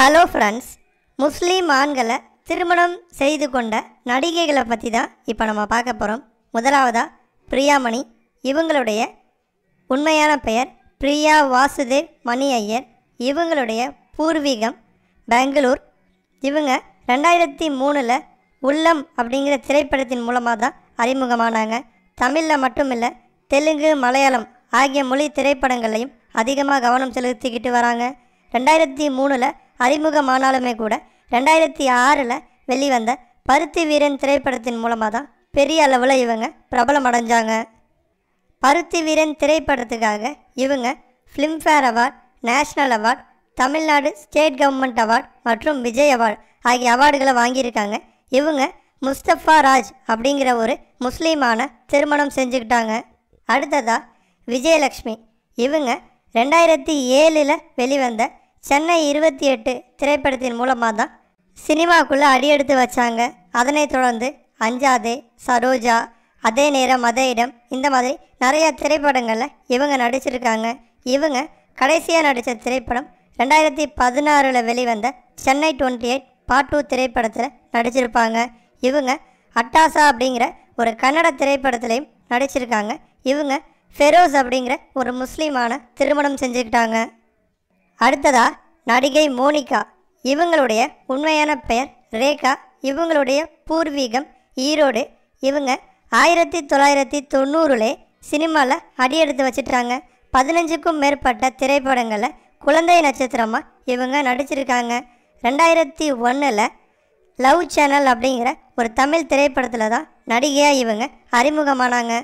hello friends முஸ்லீம் ஆண்களை திருமணம் செய்து கொண்ட நடிகைகளை பற்றி தான் இப்போ நம்ம பார்க்க போகிறோம் முதலாவதாக பிரியாமணி இவங்களுடைய உண்மையான பெயர் பிரியா வாசுதேவ் மணி ஐயர் இவங்களுடைய பூர்வீகம் பெங்களூர் இவங்க ரெண்டாயிரத்தி மூணில் உள்ளம் அப்படிங்கிற திரைப்படத்தின் மூலமாக தான் அறிமுகமானாங்க தமிழில் மட்டும் இல்லை தெலுங்கு மலையாளம் ஆகிய மொழி திரைப்படங்களையும் அதிகமாக கவனம் செலுத்திக்கிட்டு வராங்க ரெண்டாயிரத்தி மூணில் அறிமுகமானாலுமே கூட ரெண்டாயிரத்தி ஆறில் வெளிவந்த பருத்தி வீரன் திரைப்படத்தின் மூலமாக தான் பெரிய அளவில் இவங்க பிரபலம் அடைஞ்சாங்க பருத்தி வீரன் திரைப்படத்துக்காக இவங்க Filmfare award national award Tamil Nadu state government award மற்றும் விஜய் அவார்டு ஆகிய அவார்டுகளை வாங்கியிருக்காங்க இவங்க முஸ்தஃபா ராஜ் அப்படிங்கிற ஒரு முஸ்லீமான திருமணம் செஞ்சுக்கிட்டாங்க அடுத்ததாக விஜயலக்ஷ்மி இவங்க ரெண்டாயிரத்தி ஏழில் வெளிவந்த சென்னை இருபத்தி எட்டு திரைப்படத்தின் மூலமாக தான் சினிமாக்குள்ளே அடியெடுத்து வச்சாங்க அதனைத் தொடர்ந்து அஞ்சாதே சரோஜா அதே நேரம் அதே இடம் இந்த மாதிரி நிறையா திரைப்படங்களில் இவங்க நடிச்சிருக்காங்க இவங்க கடைசியாக நடித்த திரைப்படம் ரெண்டாயிரத்தி பதினாறில் வெளிவந்த Chennai twenty eight part two திரைப்படத்தில் நடிச்சிருப்பாங்க இவங்க அட்டாசா அப்படிங்கிற ஒரு கன்னட திரைப்படத்துலையும் நடிச்சிருக்காங்க இவங்க ஃபெரோஸ் அப்படிங்கிற ஒரு முஸ்லீமான திருமணம் செஞ்சுக்கிட்டாங்க அடுத்ததா நடிகை மோனிகா இவங்களுடைய உண்மையான பெயர் ரேகா இவங்களுடைய பூர்வீகம் ஈரோடு இவங்க ஆயிரத்தி தொள்ளாயிரத்தி தொண்ணூறுலே சினிமாவில் அடியெடுத்து வச்சிட்டாங்க பதினஞ்சுக்கும் மேற்பட்ட திரைப்படங்களில் குழந்தை நட்சத்திரமாக இவங்க நடிச்சிருக்காங்க ரெண்டாயிரத்தி ஒன்றில் லவ் சேனல் அப்படிங்கிற ஒரு தமிழ் திரைப்படத்தில் தான் நடிகையாக இவங்க அறிமுகமானாங்க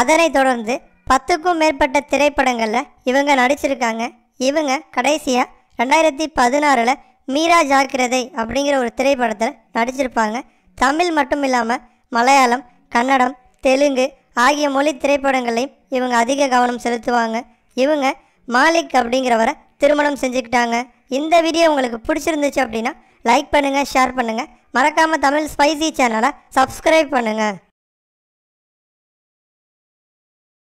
அதனைத் தொடர்ந்து பத்துக்கும் மேற்பட்ட திரைப்படங்களில் இவங்க நடிச்சிருக்காங்க இவங்க கடைசியாக ரெண்டாயிரத்தி பதினாறில் மீரா ஜாக்கிரதை அப்படிங்கிற ஒரு திரைப்படத்தில் நடிச்சிருப்பாங்க தமிழ் மட்டும் இல்லாமல் மலையாளம் கன்னடம் தெலுங்கு ஆகிய மொழி திரைப்படங்களையும் இவங்க அதிக கவனம் செலுத்துவாங்க இவங்க மாலிக் அப்படிங்கிறவரை திருமணம் செஞ்சுக்கிட்டாங்க இந்த வீடியோ உங்களுக்கு பிடிச்சிருந்துச்சு அப்படின்னா லைக் பண்ணுங்கள் ஷேர் பண்ணுங்கள் மறக்காமல் தமிழ் ஸ்பைசி சேனலை சப்ஸ்கிரைப் பண்ணுங்கள்